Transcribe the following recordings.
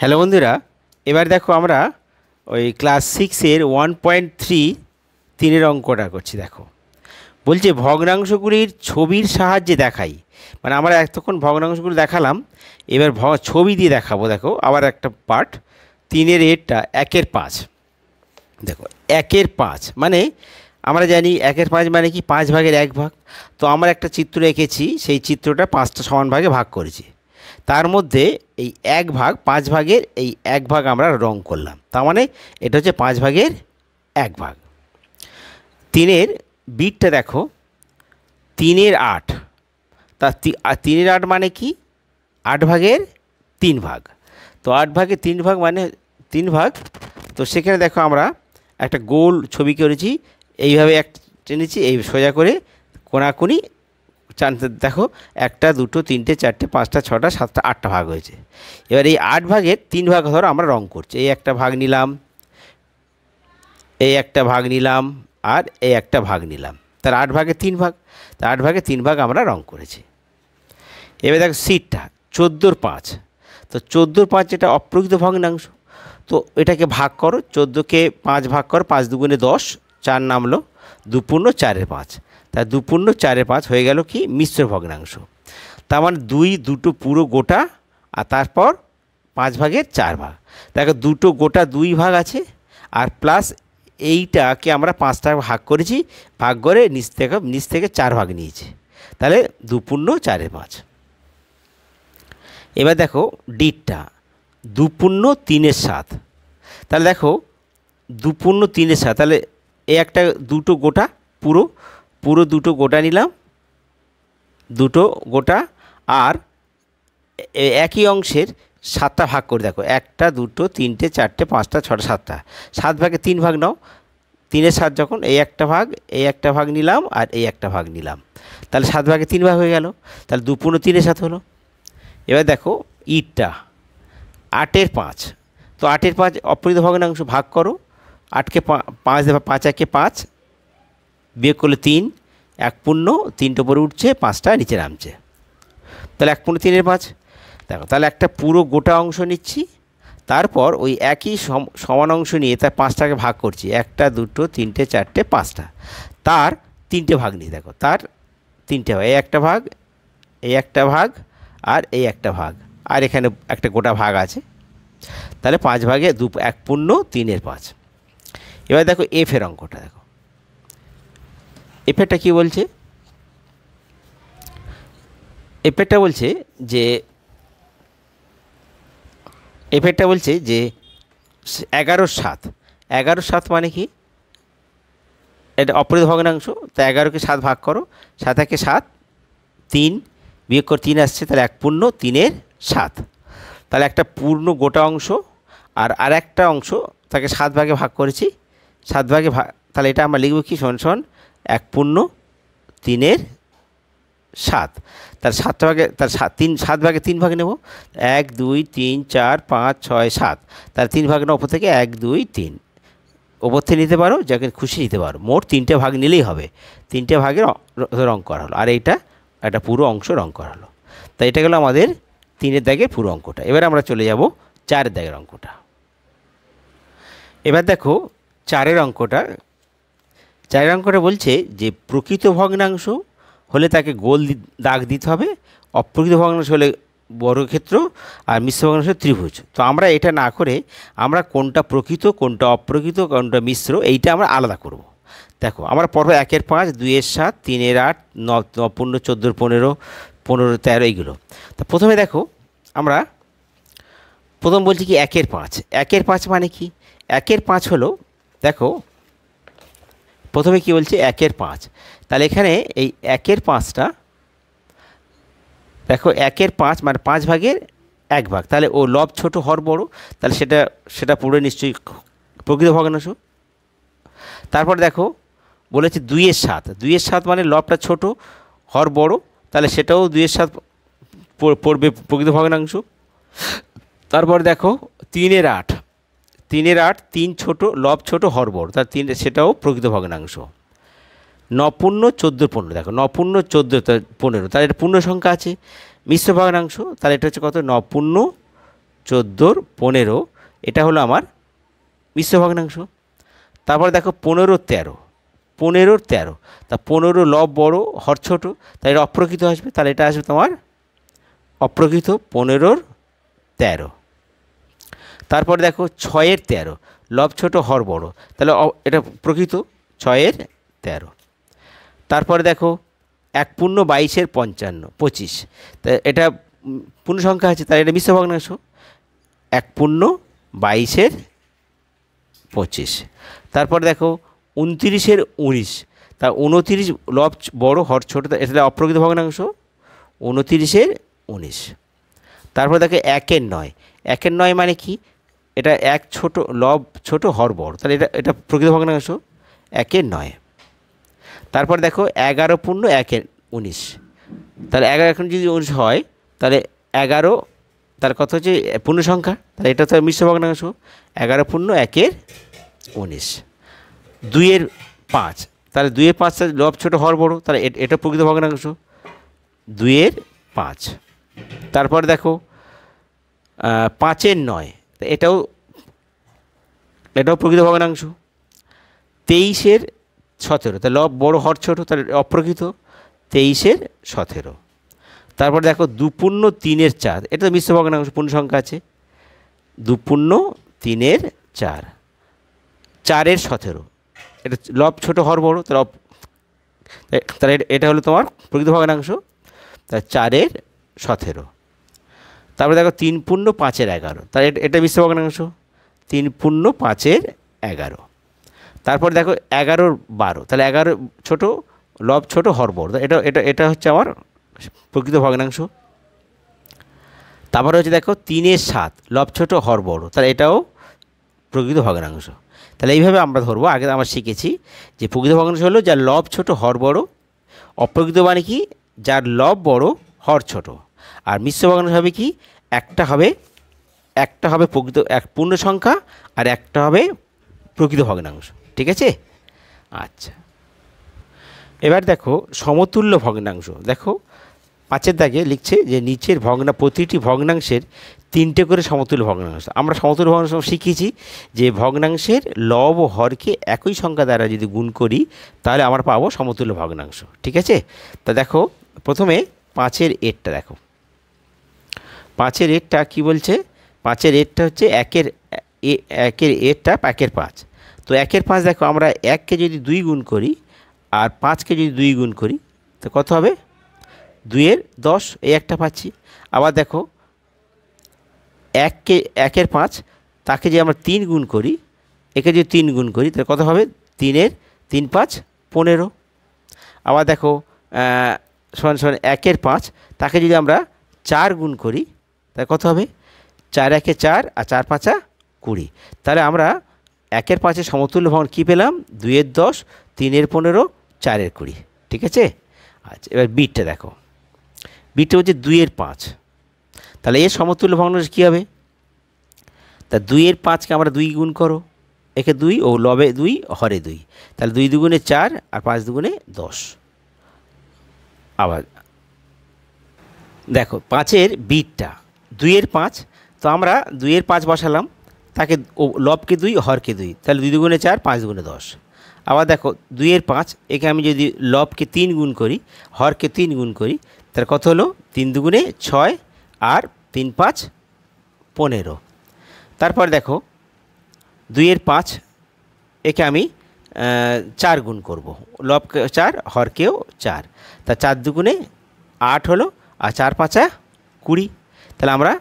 Hello বন্ধুরা এবার দেখো আমরা ওই ক্লাস সিক্সের ওয়ান পয়েন্ট থ্রি তিনের অঙ্কটা করছি দেখো বলছে ভগ্নাংশগুলির ছবির সাহায্যে দেখাই মানে আমরা এতক্ষণ ভগ্নাংশগুলো দেখালাম এবার ছবি দিয়ে দেখাবো দেখো আবার একটা পার্ট তিনের এরটা একের পাঁচ দেখো একের পাঁচ মানে আমরা জানি একের পাঁচ মানে কি পাঁচ ভাগের এক ভাগ তো আমরা একটা চিত্র এঁকেছি সেই চিত্রটা পাঁচটা সমান ভাগে ভাগ করেছি তার মধ্যে এই এক ভাগ পাঁচ ভাগের এই এক ভাগ আমরা রং করলাম তার মানে এটা হচ্ছে পাঁচ ভাগের এক ভাগ তিনের বিটটা দেখো তিনের আট তা তিনের আট মানে কি আট ভাগের তিন ভাগ তো আট ভাগের তিন ভাগ মানে তিন ভাগ তো সেখানে দেখো আমরা একটা গোল ছবি করেছি এইভাবে এক টেনেছি এই সোজা করে কোনাকুনি দেখো একটা দুটো তিনটে চারটে পাঁচটা ছটা সাতটা আটটা ভাগ হয়েছে এবার এই আট ভাগের তিন ভাগ ধরো আমরা রং করছি এই একটা ভাগ নিলাম এই একটা ভাগ নিলাম আর এই একটা ভাগ নিলাম তার আট ভাগে তিন ভাগ তার আট ভাগে তিন ভাগ আমরা রং করেছি এবার দেখো সিটটা চোদ্দোর পাঁচ তো চোদ্দোর পাঁচ এটা অপ্রকৃত ভগ্নাংশ তো এটাকে ভাগ করো চোদ্দোকে পাঁচ ভাগ করো পাঁচ দুগুণে দশ চার নামলো দুপূর্ণ চারের পাঁচ তাই দুপূর্ণ চারে পাঁচ হয়ে গেল কি মিশ্র ভগ্নাংশ তার মানে দুই দুটো পুরো গোটা আর তারপর পাঁচ ভাগের চার ভাগ দেখো দুটো গোটা দুই ভাগ আছে আর প্লাস এইটাকে আমরা পাঁচটা ভাগ করেছি ভাগ করে নিচ থেকে নিচ থেকে চার ভাগ নিয়েছি তাহলে দুপূর্ণ চারে পাঁচ এবার দেখো ডিটটা দুপূর্ণ তিনের সাত তাহলে দেখো দুপূর্ণ তিনের সাত তাহলে এ একটা দুটো গোটা পুরো পুরো দুটো গোটা নিলাম দুটো গোটা আর একই অংশের সাতটা ভাগ করে দেখো একটা দুটো তিনটে চারটে পাঁচটা ছটা সাতটা সাত ভাগে তিন ভাগ নাও তিনের সাত যখন এই একটা ভাগ এই একটা ভাগ নিলাম আর এই একটা ভাগ নিলাম তাহলে সাত ভাগে তিন ভাগ হয়ে গেল তাহলে দুপুনো তিনের সাত হলো এবার দেখো ইটটা আটের পাঁচ তো আটের পাঁচ অপরিত ভগ্নাংশ ভাগ করো আটকে পাঁচ পাঁচ একে পাঁচ বিয়োগ করলে তিন এক পূর্ণ তিনটে উপরে উঠছে পাঁচটা নিচে নামছে তাহলে এক পূর্ণ তিনের পাঁচ দেখো তাহলে একটা পুরো গোটা অংশ নিচ্ছি তারপর ওই একই সমান অংশ নিয়ে তার পাঁচটাকে ভাগ করছি একটা দুটো তিনটে চারটে পাঁচটা তার তিনটে ভাগ নিয়ে দেখো তার তিনটে ভাগ এই একটা ভাগ এই একটা ভাগ আর এই একটা ভাগ আর এখানে একটা গোটা ভাগ আছে তাহলে পাঁচ ভাগে দু এক পূর্ণ তিনের পাঁচ এবার দেখো এফের অঙ্কটা দেখো এফেটা কি বলছে এফেটা বলছে যে এফেটা বলছে যে এগারো সাত এগারো সাত মানে কি এটা অপরাধ ভগ্নাংশ তা এগারোকে সাত ভাগ করো সাত একে সাত তিন বিয়োগ করে তিন আসছে তাহলে এক পূর্ণ তিনের সাত তাহলে একটা পূর্ণ গোটা অংশ আর আর একটা অংশ তাকে সাত ভাগে ভাগ করেছি সাত ভাগে ভাগ তাহলে এটা আমরা লিখব কি শোন শোন এক পূর্ণ তিনের সাত তার সাত ভাগে তার সাত তিন সাত ভাগে তিন ভাগে নেব এক দুই তিন চার পাঁচ ছয় সাত তার তিন ভাগ নেওয়া ওপর থেকে এক দুই তিন ওপর থেকে নিতে পারো যাকে খুশি নিতে পারো মোট তিনটে ভাগ নিলেই হবে তিনটে ভাগে রং করা হলো আর এইটা একটা পুরো অংশ রং করা হলো তাই এটা গেলো আমাদের তিনের দাগের পুরো অঙ্কটা এবার আমরা চলে যাব চারের দাগের অঙ্কটা এবার দেখো চারের অঙ্কটা চার বলছে যে প্রকৃত ভগ্নাংশ হলে তাকে গোল দাগ দিতে হবে অপ্রকৃত ভগ্নাংশ হলে বর্গক্ষেত্র আর মিশ্র ভগ্নাংশ ত্রিভুজ তো আমরা এটা না করে আমরা কোনটা প্রকৃত কোনটা অপ্রকৃত কোনটা মিশ্র এইটা আমরা আলাদা করব। দেখো আমরা পর্ব একের পাঁচ দুইয়ের সাত তিনের আট ন পনেরো চোদ্দোর পনেরো পনেরো তেরো এইগুলো তো প্রথমে দেখো আমরা প্রথম বলছি কি একের পাঁচ একের পাঁচ মানে কি একের পাঁচ হলো দেখো প্রথমে কি বলছে একের পাঁচ তাহলে এখানে এই একের পাঁচটা দেখো একের পাঁচ মানে পাঁচ ভাগের এক ভাগ তাহলে ও লব ছোট হর বড় তাহলে সেটা সেটা পুরো নিশ্চয়ই প্রকৃত ভগ্নাংশ তারপর দেখো বলেছে দুইয়ের সাত দুইয়ের সাত মানে লবটা ছোট হর বড় তাহলে সেটাও দুইয়ের সাত পড়বে প্রকৃত ভগ্নাংশ তারপর দেখো তিনের আট তিনের আট তিন ছোট লব ছোট হরবর তার তিন সেটাও প্রকৃত ভগ্নাংশ নপূর্ণ চোদ্দো পনেরো দেখো নপূর্ণ চোদ্দো পনেরো তার এটা পূর্ণ সংখ্যা আছে মিশ্র ভগ্নাংশ তার এটা হচ্ছে কত নপূর্ণ চোদ্দোর পনেরো এটা হলো আমার মিশ্র ভগ্নাংশ তারপর দেখো পনেরো তেরো পনেরোর তেরো তা পনেরো লব বড় হর ছোট তাই এটা অপ্রকৃত আসবে তাহলে এটা আসবে তোমার অপ্রকৃত পনেরোর তেরো তারপর দেখো ছয়ের তেরো লব ছোট হর বড় তাহলে এটা প্রকৃত ছয়ের তেরো তারপর দেখো এক পূর্ণ বাইশের পঞ্চান্ন পঁচিশ তা এটা পূর্ণ সংখ্যা আছে তাহলে এটা মিশ্র ভগ্নাংশ এক পূর্ণ বাইশের পঁচিশ তারপর দেখো উনতিরিশের উনিশ তা উনতিরিশ লব বড় হর ছোট এটা অপ্রকৃত ভগ্নাংশ উনতিরিশের উনিশ তারপর দেখো একের নয় একের নয় মানে কি এটা এক ছোট লব ছোট হরবর তাহলে এটা এটা প্রকৃত ভগ্নাংশ একের নয় তারপর দেখো এগারো পূর্ণ একে উনিশ তাহলে এগারো এখন যদি উনিশ হয় তাহলে এগারো তার কথা হচ্ছে পূর্ণ সংখ্যা তাহলে এটা তো মিশ্র ভগ্নাংশ এগারো পূর্ণ একের উনিশ দুইয়ের পাঁচ তাহলে দুইয়ের পাঁচটা লব ছোটো হর বড়ো তাহলে এটা প্রকৃত ভগ্নাংশ দুইয়ের পাঁচ তারপর দেখো পাঁচের নয় এটাও এটাও প্রকৃত ভগ্নাংশ তেইশের সতেরো তাহলে বড় হর ছোট তাহলে অপ্রকৃত তেইশের সতেরো তারপর দেখো দুপূর্ণ তিনের চার এটা তো মিশ্র ভগ্নাংশ পূর্ণ সংখ্যা আছে দুপূর্ণ তিনের চার চারের সতেরো এটা লব ছোট হর বড় তাহলে তাহলে এটা হলো তোমার প্রকৃত ভগ্নাংশ তা চারের সতেরো তারপরে দেখো তিন পূর্ণ পাঁচের এগারো তাহলে এটা বিশ্ব ভগ্নাংশ তিন পূর্ণ পাঁচের এগারো তারপর দেখো এগারোর বারো তাহলে এগারো ছোটো লব ছোটো হরবর এটা এটা এটা হচ্ছে আমার প্রকৃত ভগ্নাংশ তারপরে হচ্ছে দেখো তিনের সাত লব ছোটো বড় তাহলে এটাও প্রকৃত ভগ্নাংশ তাহলে এইভাবে আমরা ধরবো আগে আমরা শিখেছি যে প্রকৃত ভগ্নাংশ হলো যার লব ছোট হর বড় অপ্রকৃত মানে কি যার লব বড় হর ছোটো আর মিশ্র ভগ্নাংশ হবে কি একটা হবে একটা হবে প্রকৃত এক পূর্ণ সংখ্যা আর একটা হবে প্রকৃত ভগ্নাংশ ঠিক আছে আচ্ছা এবার দেখো সমতুল্য ভগ্নাংশ দেখো পাঁচের দাগে লিখছে যে নিচের ভগ্না প্রতিটি ভগ্নাংশের তিনটে করে সমতুল ভগ্নাংশ আমরা সমতুল ভগ্নাংশ শিখেছি যে ভগ্নাংশের লব ও হরকে একই সংখ্যা দ্বারা যদি গুণ করি তাহলে আমরা পাবো সমতুল্য ভগ্নাংশ ঠিক আছে তা দেখো প্রথমে পাঁচের এরটা দেখো পাঁচের এরটা কি বলছে পাঁচের এরটা হচ্ছে একের একের এরটা একের পাঁচ তো একের পাঁচ দেখো আমরা এককে যদি দুই গুণ করি আর পাঁচকে যদি দুই গুণ করি তো কত হবে দুইয়ের দশ এই একটা পাচ্ছি আবার দেখো এককে একের পাঁচ তাকে যে আমরা তিন গুণ করি একে যদি তিন গুণ করি তাহলে কত হবে তিনের তিন পাঁচ পনেরো আবার দেখো সমান সমান একের পাঁচ তাকে যদি আমরা চার গুণ করি তাহলে কত হবে চার একে চার আর চার পাঁচা কুড়ি তাহলে আমরা একের পাঁচের সমতুল্য ভ্রমণ কী পেলাম দুইয়ের দশ তিনের পনেরো চারের কুড়ি ঠিক আছে আচ্ছা এবার বিটটা দেখো বিটটা হচ্ছে দুইয়ের পাঁচ তাহলে এর সমতুল্য ভগ্ন কী হবে তা দুইয়ের পাঁচকে আমরা দুই গুণ করো একে দুই ও লবে দুই হরে দুই তাহলে দুই দুগুণে চার আর পাঁচ দুগুণে দশ আবার দেখো পাঁচের বিটটা দুইয়ের পাঁচ তো আমরা দুইয়ের পাঁচ বসালাম তাকে লবকে দুই হরকে দুই তাহলে দুই দুগুণে চার পাঁচ দুগুণে দশ আবার দেখো দুইয়ের পাঁচ একে আমি যদি লবকে তিন গুণ করি হরকে তিন গুণ করি তার কত হলো তিন দুগুণে ছয় আর তিন পাঁচ পনেরো তারপর দেখো দুইয়ের পাঁচ একে আমি চার গুণ করব লবকে চার হরকেও চার তা চার দুগুণে আট হলো আর চার পাঁচা কুড়ি তাহলে আমরা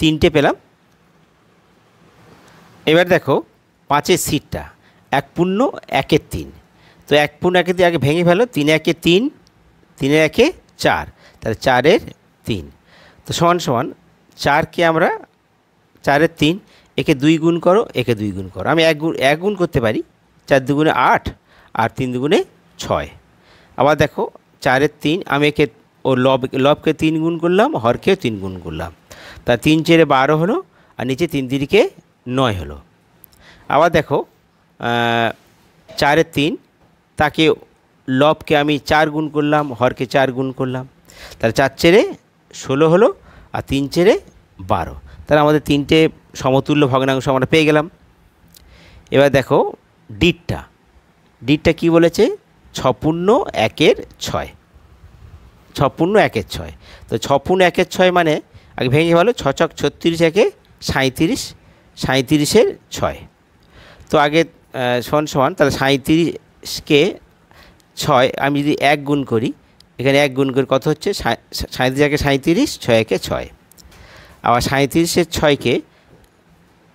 তিনটে পেলাম এবার দেখো পাঁচের সিটটা এক পূর্ণ একের তিন তো এক পূর্ণ একের তিন আগে ভেঙে ফেলো তিন একে তিন তিনে একে চার তাহলে চারের তিন তো সমান সমান চারকে আমরা চারের তিন একে দুই গুণ করো একে দুই গুণ করো আমি এক গুণ এক গুণ করতে পারি চার দুগুণে আট আর তিন দুগুণে ছয় আবার দেখো চারের তিন আমি একে ও লব লবকে তিন গুণ করলাম হরকেও তিন গুণ করলাম তা তিন চেরে বারো হলো আর নিচে তিন তিরিকে নয় হলো আবার দেখো চারের তিন তাকে লবকে আমি চার গুণ করলাম হরকে চার গুণ করলাম তাহলে চার চেরে ষোলো হলো আর তিন চেরে বারো তাহলে আমাদের তিনটে সমতুল্য ভগ্নাংশ আমরা পেয়ে গেলাম এবার দেখো ডিটটা ডিটটা কি বলেছে ছপূর্ণ একের ছয় ছপূর্ণ একের ছয় তো ছপূর্ণ একের ছয় মানে আগে ভেঙে ভালো ছ ছক ছত্রিশ একে সাঁত্রিশ সাঁত্রিশের ছয় তো আগে সমান সমান তাহলে সাঁত্রিশকে ছয় আমি যদি এক গুণ করি এখানে এক গুণ করে কত হচ্ছে সাঁত্রিশ একে সাঁত্রিশ ছয় একে ছয় আবার সাঁত্রিশের ছয়কে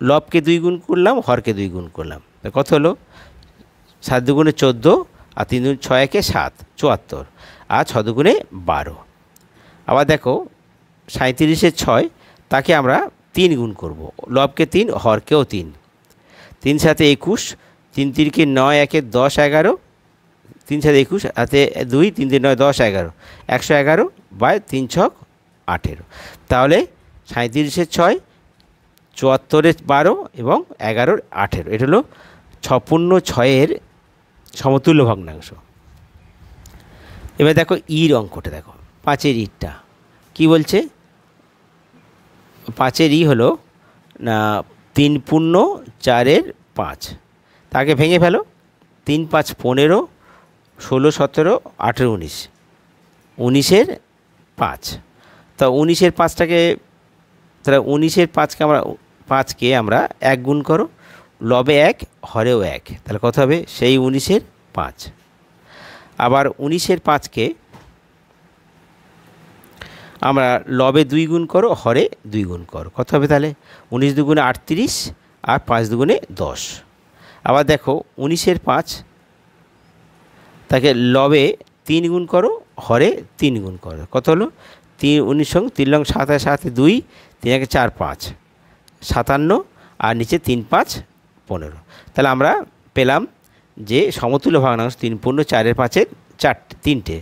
লবকে দুই গুণ করলাম হরকে দুই গুণ করলাম কত হলো সাত দুগুণে চোদ্দো আর তিন দুগুণ ছয় একে সাত চুয়াত্তর আর দুগুণে বারো আবার দেখো সাঁত্রিশে ছয় তাকে আমরা তিন গুণ করব লবকে তিন হরকেও তিন তিন সাথে একুশ তিন তিনকে নয় একে দশ এগারো তিন সাথে একুশ হাতে দুই তিন তিন নয় দশ এগারো একশো এগারো বাই তিন ছক আঠেরো তাহলে সাঁত্রিশের ছয় চুয়াত্তরের বারো এবং এগারোর আঠেরো এটা হলো ছপূর্ণ ছয়ের সমতুল্য ভগ্নাংশ এবার দেখো ইর অঙ্কটা দেখো পাঁচের ইটটা কি বলছে পাঁচের ই হলো না তিন পূর্ণ চারের পাঁচ তাকে ভেঙে ফেলো তিন পাঁচ পনেরো ষোলো সতেরো আঠেরো উনিশ উনিশের পাঁচ তা উনিশের পাঁচটাকে তাহলে উনিশের পাঁচকে আমরা পাঁচকে আমরা এক গুণ করো লবে এক হরেও এক তাহলে কত হবে সেই উনিশের পাঁচ আবার উনিশের পাঁচকে আমরা লবে দুই গুণ করো হরে দুই গুণ করো কত হবে তাহলে উনিশ দুগুণে আটত্রিশ আর পাঁচ দুগুণে দশ আবার দেখো উনিশের পাঁচ তাকে লবে তিন গুণ করো হরে তিন গুণ করো কত হলো তিন উনিশ সঙ্গে তিন লং সাতাশ সাথে দুই তিন একে চার পাঁচ সাতান্ন আর নিচে তিন পাঁচ পনেরো তাহলে আমরা পেলাম যে সমতুল্য ভগ্নাংশ তিন পনেরো চারের পাঁচের চার তিনটে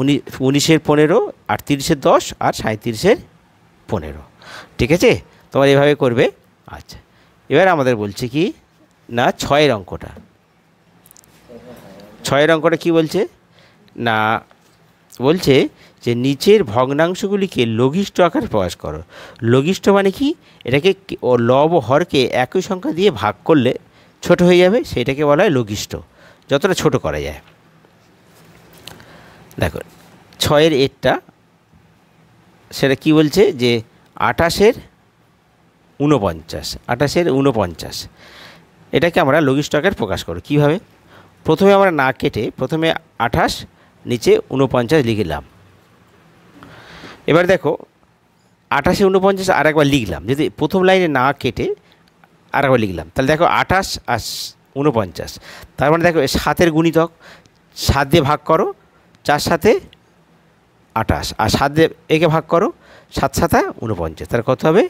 উনি উনিশের পনেরো আটত্রিশের দশ আর সাঁত্রিশের পনেরো ঠিক আছে তোমার এভাবে করবে আচ্ছা এবার আমাদের বলছে কি না ছয়ের অঙ্কটা ছয়ের অঙ্কটা কি বলছে না বলছে যে নিচের ভগ্নাংশগুলিকে লঘিষ্ঠ আকার প্রকাশ করো লঘিষ্ঠ মানে কি এটাকে ও লব হরকে একই সংখ্যা দিয়ে ভাগ করলে ছোট হয়ে যাবে সেইটাকে বলা হয় লঘিষ্ঠ যতটা ছোট করা যায় দেখো ছয়ের এরটা সেটা কি বলছে যে আঠাশের ঊনপঞ্চাশ আঠাশের ঊনপঞ্চাশ এটাকে আমরা লঘিষ্ঠ আকার প্রকাশ করো কীভাবে প্রথমে আমরা না কেটে প্রথমে আঠাশ নিচে ঊনপঞ্চাশ লিখলাম এবার দেখো আঠাশে ঊনপঞ্চাশ আর একবার লিখলাম যদি প্রথম লাইনে না কেটে আর একবার লিখলাম তাহলে দেখো আঠাশ আর উনপঞ্চাশ তার মানে দেখো সাতের গুণিতক সাত দিয়ে ভাগ করো চার সাথে আঠাশ আর সাত দিয়ে একে ভাগ করো সাত সাতা উনপঞ্চাশ তার কত হবে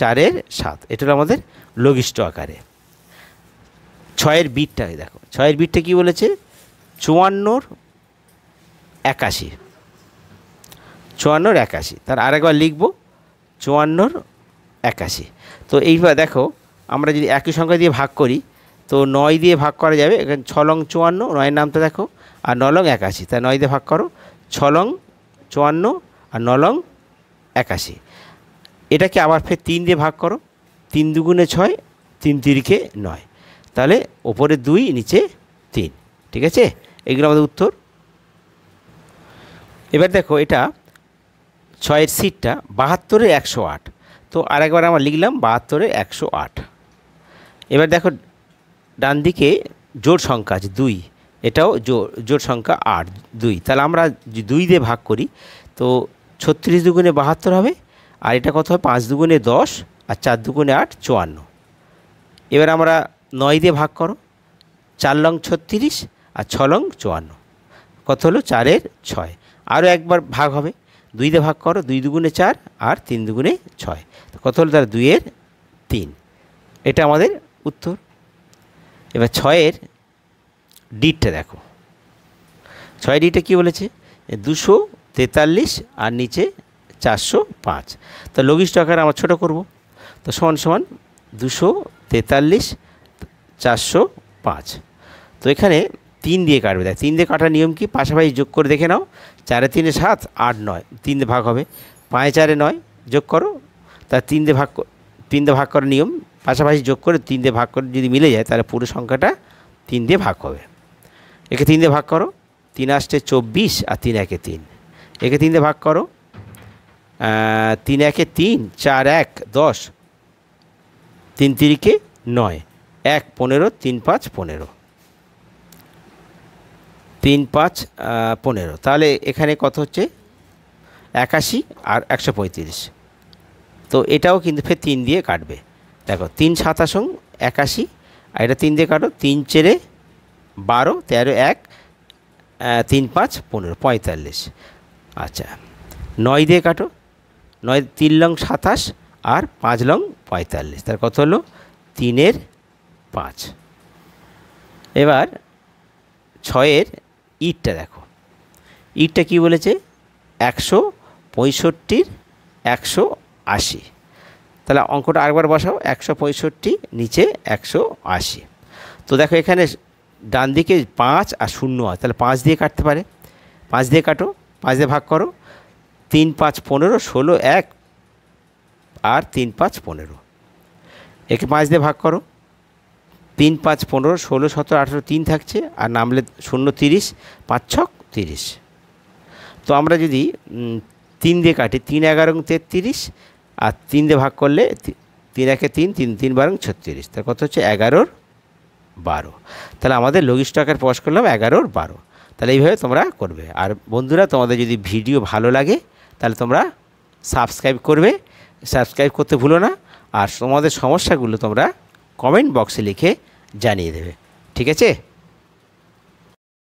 চারের সাত এটা হলো আমাদের লঘিষ্ঠ আকারে ছয়ের বিটটা দেখো ছয়ের বিটটা কি বলেছে চুয়ান্নর একাশি চুয়ান্নর একাশি তার আরেকবার লিখব চুয়ান্নর একাশি তো এইবার দেখো আমরা যদি একই সংখ্যা দিয়ে ভাগ করি তো নয় দিয়ে ভাগ করা যাবে এখানে ছলং চুয়ান্ন নয়ের নামটা দেখো আর নলং একাশি তাই নয় দিয়ে ভাগ করো ছলং চুয়ান্ন আর নলং একাশি এটাকে আবার ফের তিন দিয়ে ভাগ করো তিন দুগুণে ছয় তিন তিরিখে নয় তাহলে ওপরে দুই নিচে তিন ঠিক আছে এগুলো আমাদের উত্তর এবার দেখো এটা ছয়ের সিটটা বাহাত্তরের একশো আট তো আরেকবার আমরা লিখলাম বাহাত্তরের একশো আট এবার দেখো ডান দিকে জোর সংখ্যা আছে দুই এটাও জোর জোর সংখ্যা আট দুই তাহলে আমরা দুই দিয়ে ভাগ করি তো ছত্রিশ দুগুণে বাহাত্তর হবে আর এটা কত হবে পাঁচ দুগুণে দশ আর চার দুগুণে আট চুয়ান্ন এবার আমরা নয় দিয়ে ভাগ করো চার লং ছত্রিশ আর ছ লং চুয়ান্ন কত হলো চারের ছয় আরও একবার ভাগ হবে দুই দিয়ে ভাগ করো দুই দুগুণে চার আর তিন দুগুণে ছয় কত হলো তার দুইয়ের তিন এটা আমাদের উত্তর এবার ছয়ের ডিটটা দেখো ছয় ডিটটা কী বলেছে দুশো তেতাল্লিশ আর নিচে চারশো পাঁচ তো লঘিষ্ঠ আকার আমার ছোটো করব তো সমান সমান দুশো তেতাল্লিশ চারশো পাঁচ তো এখানে তিন দিয়ে কাটবে দেখ তিন দিয়ে কাটার নিয়ম কি পাশাপাশি যোগ করে দেখে নাও চারে তিনে সাত আট নয় তিন দিয়ে ভাগ হবে পাঁচ চারে নয় যোগ করো তা তিন দিয়ে ভাগ তিন দিয়ে ভাগ করার নিয়ম পাশাপাশি যোগ করে তিন দিয়ে ভাগ করে যদি মিলে যায় তাহলে পুরো সংখ্যাটা তিন দিয়ে ভাগ হবে একে তিন দিয়ে ভাগ করো তিন আসতে চব্বিশ আর তিন একে তিন একে তিন দিয়ে ভাগ করো তিন একে তিন চার এক দশ তিন তিরিকে নয় এক পনেরো তিন পাঁচ পনেরো তিন পাঁচ পনেরো তাহলে এখানে কত হচ্ছে একাশি আর একশো পঁয়ত্রিশ তো এটাও কিন্তু ফের তিন দিয়ে কাটবে দেখো তিন সাতাশং একাশি আর এটা তিন দিয়ে কাটো তিন চেরে বারো তেরো এক তিন পাঁচ পনেরো পঁয়তাল্লিশ আচ্ছা নয় দিয়ে কাটো নয় তিন লং সাতাশ আর পাঁচ লং পঁয়তাল্লিশ তার কত হলো তিনের পাঁচ এবার ছয়ের ইটটা দেখো ইটটা কি বলেছে একশো পঁয়ষট্টির একশো আশি তাহলে অঙ্কটা আরেকবার বসাও একশো পঁয়ষট্টি নিচে একশো আশি তো দেখো এখানে ডান দিকে পাঁচ আর শূন্য হয় তাহলে পাঁচ দিয়ে কাটতে পারে পাঁচ দিয়ে কাটো পাঁচ দিয়ে ভাগ করো তিন পাঁচ পনেরো ষোলো এক আর তিন পাঁচ পনেরো একে পাঁচ দিয়ে ভাগ করো তিন পাঁচ পনেরো ষোলো সতেরো আঠেরো তিন থাকছে আর নামলে শূন্য তিরিশ পাঁচ ছক তিরিশ তো আমরা যদি তিন দিয়ে কাটি তিন এগারো তেত্রিশ আর তিন দিয়ে ভাগ করলে তিন একে তিন তিন তিন বারং ছত্রিশ তার কত হচ্ছে এগারোর বারো তাহলে আমাদের লঘিষ্ঠ আকার প্রকাশ করলাম এগারোর বারো তাহলে এইভাবে তোমরা করবে আর বন্ধুরা তোমাদের যদি ভিডিও ভালো লাগে তাহলে তোমরা সাবস্ক্রাইব করবে সাবস্ক্রাইব করতে ভুলো না আর তোমাদের সমস্যাগুলো তোমরা কমেন্ট বক্সে লিখে জানিয়ে দেবে ঠিক আছে